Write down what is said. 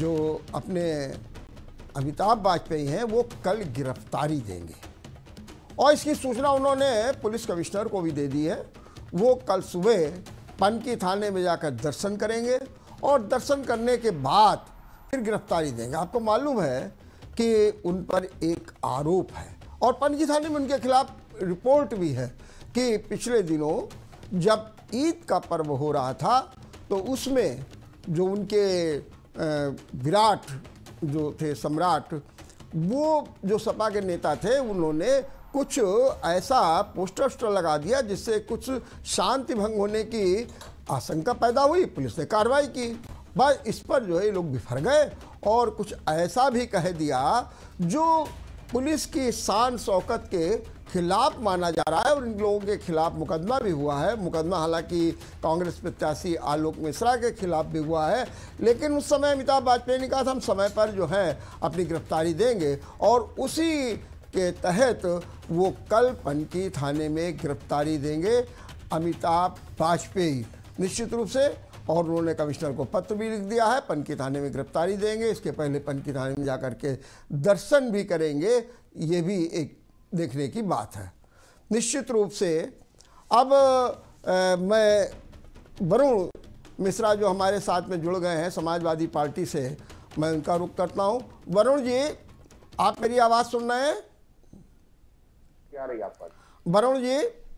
जो अपने अमिताभ वाजपेयी हैं वो कल गिरफ्तारी देंगे और इसकी सूचना उन्होंने पुलिस कमिश्नर को भी दे दी है वो कल सुबह पनकी थाने में जाकर दर्शन करेंगे और दर्शन करने के बाद फिर गिरफ्तारी देंगे आपको मालूम है कि उन पर एक आरोप है और पनकी थाने में उनके खिलाफ रिपोर्ट भी है कि पिछले दिनों जब ईद का पर्व हो रहा था तो उसमें जो उनके विराट जो थे सम्राट वो जो सपा के नेता थे उन्होंने कुछ ऐसा पोस्टर वोस्टर लगा दिया जिससे कुछ शांति भंग होने की आशंका पैदा हुई पुलिस ने कार्रवाई की बस इस पर जो है लोग बिफर गए और कुछ ऐसा भी कह दिया जो पुलिस की शान शौकत के खिलाफ माना जा रहा है और इन लोगों के खिलाफ मुकदमा भी हुआ है मुकदमा हालांकि कांग्रेस प्रत्याशी आलोक मिश्रा के खिलाफ भी हुआ है लेकिन उस समय अमिताभ वाजपेयी ने कहा था हम समय पर जो है अपनी गिरफ्तारी देंगे और उसी के तहत वो कल पनकी थाने में गिरफ्तारी देंगे अमिताभ वाजपेयी निश्चित रूप से और उन्होंने कमिश्नर को पत्र भी लिख दिया है पनकी थाने में गिरफ्तारी देंगे इसके पहले पनकी थाने में जाकर के दर्शन भी करेंगे ये भी एक देखने की बात है निश्चित रूप से अब आ, मैं वरुण मिश्रा जो हमारे साथ में जुड़ गए हैं समाजवादी पार्टी से मैं उनका रुख करता हूँ वरुण जी आप मेरी आवाज़ सुन रहे हैं क्या रही आपका वरुण जी